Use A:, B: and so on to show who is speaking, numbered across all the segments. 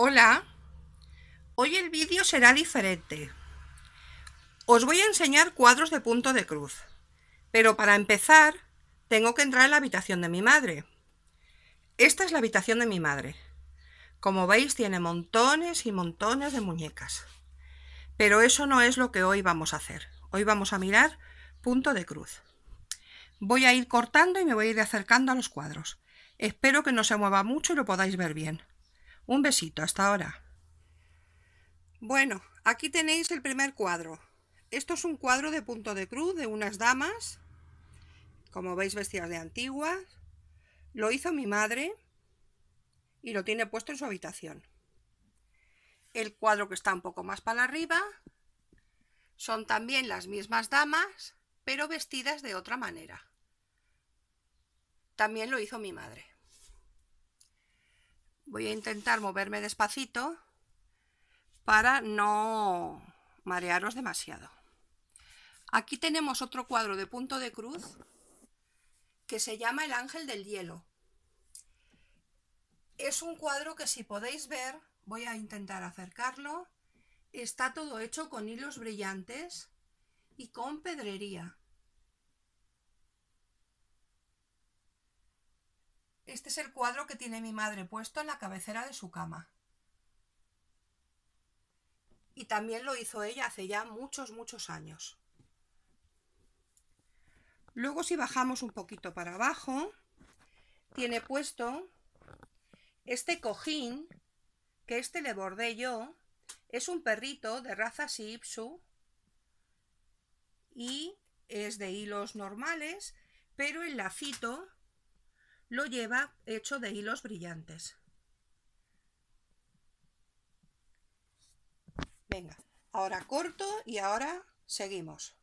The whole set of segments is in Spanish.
A: Hola, hoy el vídeo será diferente. Os voy a enseñar cuadros de punto de cruz, pero para empezar tengo que entrar en la habitación de mi madre. Esta es la habitación de mi madre. Como veis tiene montones y montones de muñecas. Pero eso no es lo que hoy vamos a hacer. Hoy vamos a mirar punto de cruz. Voy a ir cortando y me voy a ir acercando a los cuadros. Espero que no se mueva mucho y lo podáis ver bien. Un besito, hasta ahora. Bueno, aquí tenéis el primer cuadro. Esto es un cuadro de punto de cruz de unas damas, como veis vestidas de antiguas. Lo hizo mi madre y lo tiene puesto en su habitación. El cuadro que está un poco más para arriba son también las mismas damas, pero vestidas de otra manera. También lo hizo mi madre. Voy a intentar moverme despacito para no marearos demasiado. Aquí tenemos otro cuadro de punto de cruz que se llama El Ángel del Hielo. Es un cuadro que si podéis ver, voy a intentar acercarlo, está todo hecho con hilos brillantes y con pedrería. Este es el cuadro que tiene mi madre puesto en la cabecera de su cama. Y también lo hizo ella hace ya muchos, muchos años. Luego si bajamos un poquito para abajo, tiene puesto este cojín, que este le bordé yo, es un perrito de raza Shih y es de hilos normales, pero el lacito lo lleva hecho de hilos brillantes. Venga, ahora corto y ahora seguimos.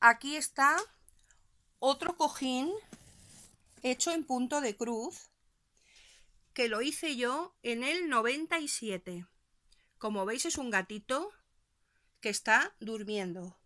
A: Aquí está otro cojín hecho en punto de cruz que lo hice yo en el 97. Como veis es un gatito que está durmiendo.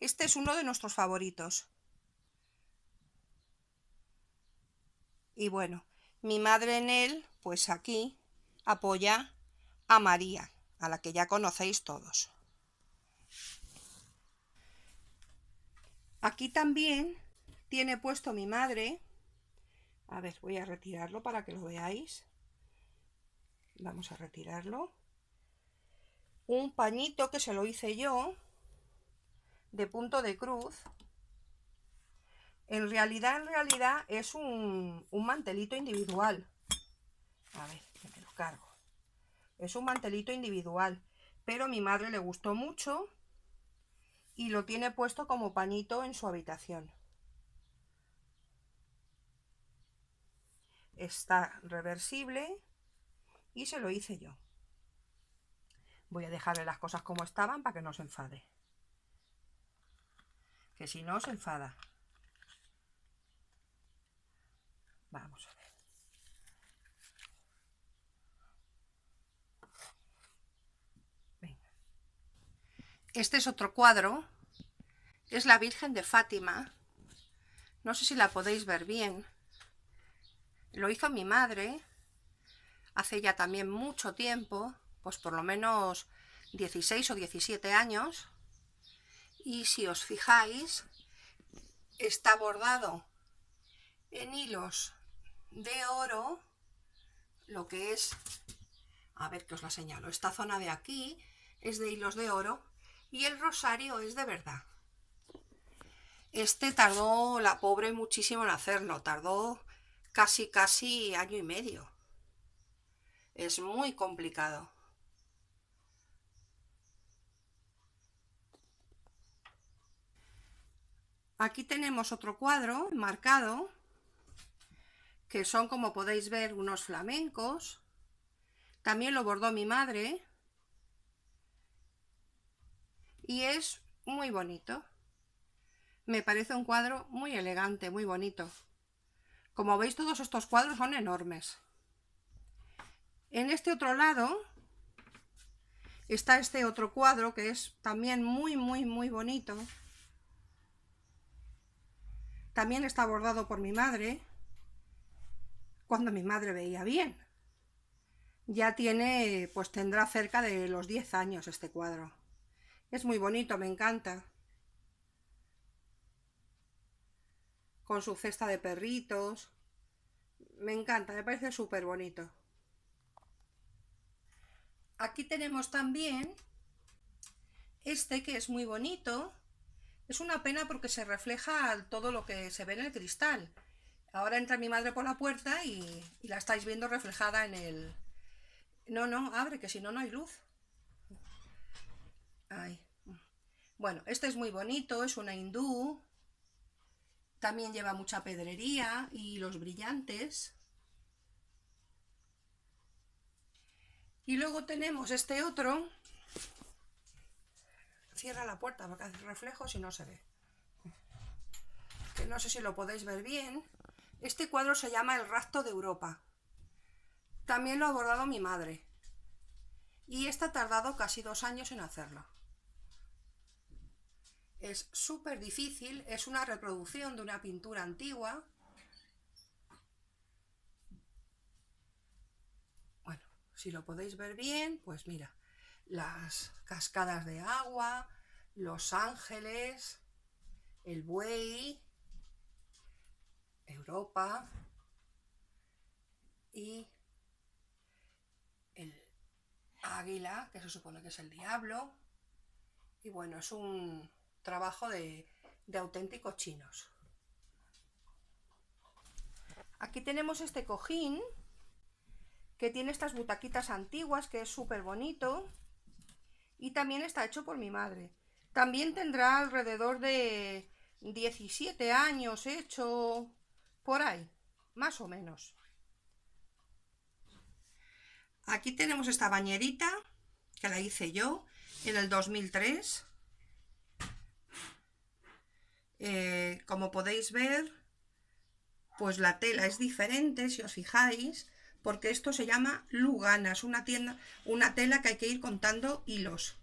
A: Este es uno de nuestros favoritos. Y bueno, mi madre en él, pues aquí, apoya a María, a la que ya conocéis todos. Aquí también tiene puesto mi madre. A ver, voy a retirarlo para que lo veáis. Vamos a retirarlo. Un pañito que se lo hice yo de punto de cruz en realidad, en realidad es un, mantelito individual. A ver, que me lo cargo. Es un mantelito individual. Pero a mi madre le gustó mucho y lo tiene puesto como pañito en su habitación. Está reversible y se lo hice yo. Voy a dejarle las cosas como estaban para que no se enfade. Que si no, se enfada. Vamos Este es otro cuadro. Es la Virgen de Fátima. No sé si la podéis ver bien. Lo hizo mi madre hace ya también mucho tiempo, pues por lo menos 16 o 17 años. Y si os fijáis, está bordado en hilos de oro, lo que es, a ver que os la señalo, esta zona de aquí es de hilos de oro y el rosario es de verdad. Este tardó la pobre muchísimo en hacerlo, tardó casi casi año y medio. Es muy complicado. Aquí tenemos otro cuadro marcado que son como podéis ver unos flamencos. También lo bordó mi madre. Y es muy bonito. Me parece un cuadro muy elegante, muy bonito. Como veis todos estos cuadros son enormes. En este otro lado está este otro cuadro que es también muy, muy, muy bonito. También está bordado por mi madre cuando mi madre veía bien. Ya tiene, pues tendrá cerca de los 10 años este cuadro. Es muy bonito, me encanta. Con su cesta de perritos. Me encanta, me parece súper bonito. Aquí tenemos también este que es muy bonito. Es una pena porque se refleja todo lo que se ve en el cristal. Ahora entra mi madre por la puerta y, la estáis viendo reflejada en el... No, no, abre, que si no, no hay luz. Bueno, este es muy bonito, es una hindú. También lleva mucha pedrería y los brillantes. Y luego tenemos este otro. Cierra la puerta porque hacer reflejos y no se ve. Que no sé si lo podéis ver bien. Este cuadro se llama El rapto de Europa. También lo ha abordado mi madre. Y esta ha tardado casi dos años en hacerlo. Es súper difícil, es una reproducción de una pintura antigua. Bueno, si lo podéis ver bien, pues mira, las cascadas de agua, los ángeles, el buey, Europa y el águila, que se supone que es el diablo. Y bueno, es un trabajo de, auténticos chinos. Aquí tenemos este cojín que tiene estas butaquitas antiguas, que es súper bonito. Y también está hecho por mi madre. También tendrá alrededor de 17 años hecho, por ahí, más o menos. Aquí tenemos esta bañerita que la hice yo en el 2003. Eh, como podéis ver, pues la tela es diferente, si os fijáis, porque esto se llama luganas, una, tienda, una tela que hay que ir contando hilos.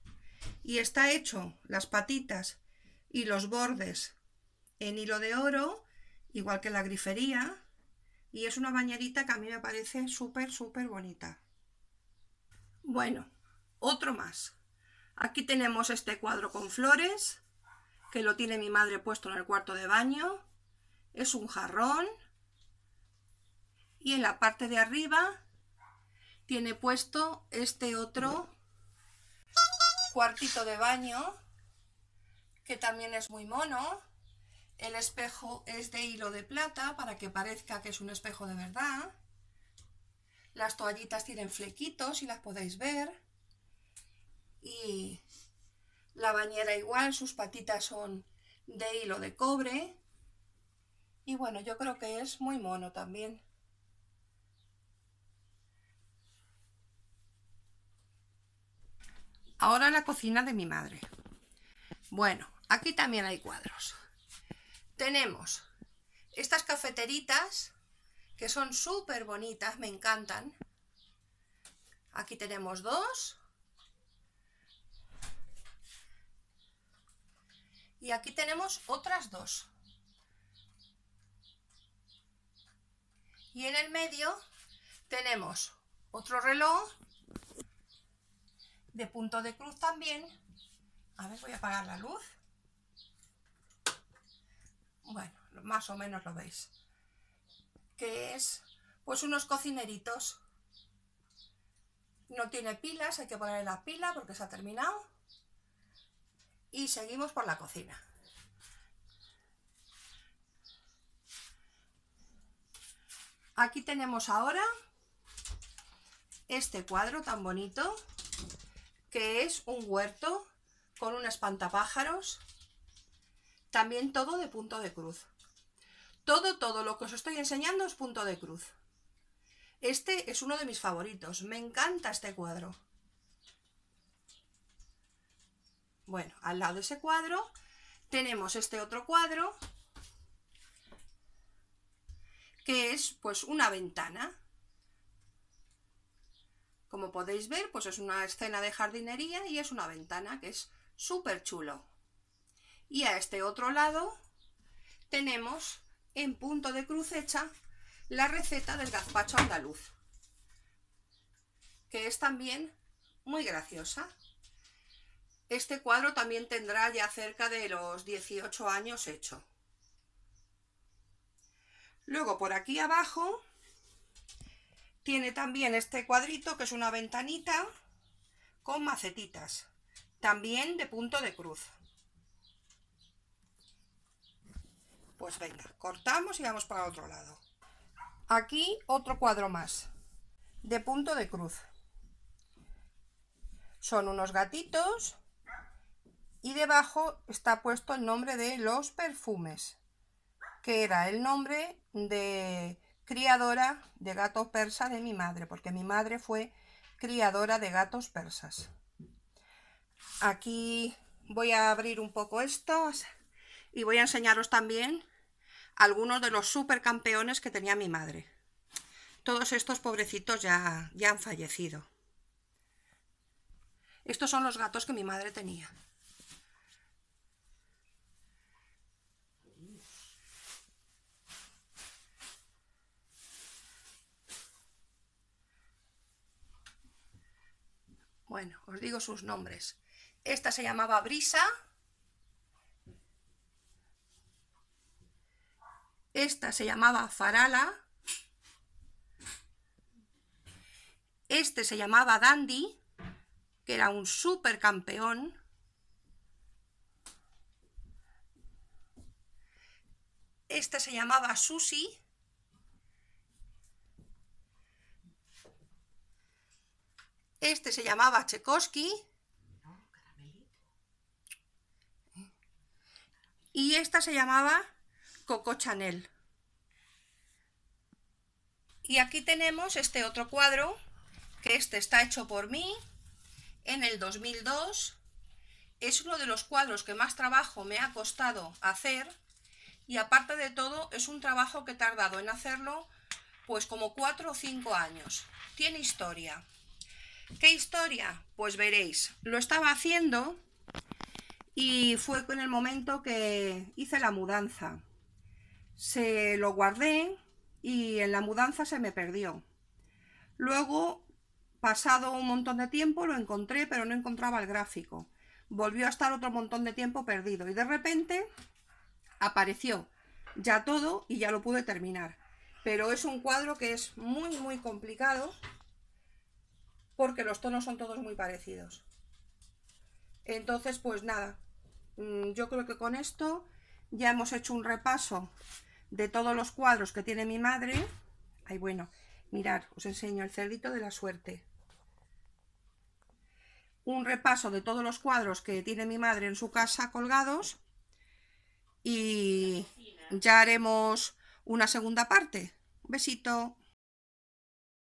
A: Y está hecho las patitas y los bordes en hilo de oro igual que la grifería, y es una bañerita que a mí me parece súper, súper bonita. Bueno, otro más. Aquí tenemos este cuadro con flores, que lo tiene mi madre puesto en el cuarto de baño. Es un jarrón. Y en la parte de arriba tiene puesto este otro cuartito de baño, que también es muy mono. El espejo es de hilo de plata para que parezca que es un espejo de verdad. Las toallitas tienen flequitos, y las podéis ver. Y la bañera igual, sus patitas son de hilo de cobre. Y bueno, yo creo que es muy mono también. Ahora la cocina de mi madre. Bueno, aquí también hay cuadros. Tenemos estas cafeteritas que son súper bonitas, me encantan. Aquí tenemos dos. Y aquí tenemos otras dos. Y en el medio tenemos otro reloj de punto de cruz también. A ver, voy a apagar la luz bueno, más o menos lo veis, que es pues unos cocineritos. No tiene pilas, hay que ponerle la pila porque se ha terminado. Y seguimos por la cocina. Aquí tenemos ahora este cuadro tan bonito, que es un huerto con un espantapájaros también todo de punto de cruz. Todo, todo lo que os estoy enseñando es punto de cruz. Este es uno de mis favoritos. Me encanta este cuadro. Bueno, al lado de ese cuadro tenemos este otro cuadro que es pues una ventana. Como podéis ver, pues es una escena de jardinería y es una ventana que es súper chulo y a este otro lado tenemos en punto de cruz hecha la receta del gazpacho andaluz que es también muy graciosa este cuadro también tendrá ya cerca de los 18 años hecho luego por aquí abajo tiene también este cuadrito que es una ventanita con macetitas también de punto de cruz Pues venga, cortamos y vamos para otro lado. Aquí otro cuadro más, de punto de cruz. Son unos gatitos y debajo está puesto el nombre de los perfumes, que era el nombre de criadora de gatos persa de mi madre, porque mi madre fue criadora de gatos persas. Aquí voy a abrir un poco esto, y voy a enseñaros también algunos de los supercampeones que tenía mi madre. Todos estos pobrecitos ya, ya han fallecido. Estos son los gatos que mi madre tenía. Bueno, os digo sus nombres. Esta se llamaba Brisa, Esta se llamaba Farala. Este se llamaba Dandy, que era un campeón. Esta se llamaba Susi. Este se llamaba Tchaikovsky. Y esta se llamaba Coco Chanel. Y aquí tenemos este otro cuadro, que este está hecho por mí en el 2002. Es uno de los cuadros que más trabajo me ha costado hacer y aparte de todo es un trabajo que he tardado en hacerlo pues como 4 o 5 años. Tiene historia. ¿Qué historia? Pues veréis. Lo estaba haciendo y fue en el momento que hice la mudanza se lo guardé y en la mudanza se me perdió. Luego, pasado un montón de tiempo, lo encontré, pero no encontraba el gráfico. Volvió a estar otro montón de tiempo perdido y de repente apareció ya todo y ya lo pude terminar. Pero es un cuadro que es muy, muy complicado porque los tonos son todos muy parecidos. Entonces, pues nada, mm, yo creo que con esto ya hemos hecho un repaso de todos los cuadros que tiene mi madre. Ay, bueno, mirar, os enseño el cerdito de la suerte. Un repaso de todos los cuadros que tiene mi madre en su casa colgados. Y ya haremos una segunda parte. Un besito.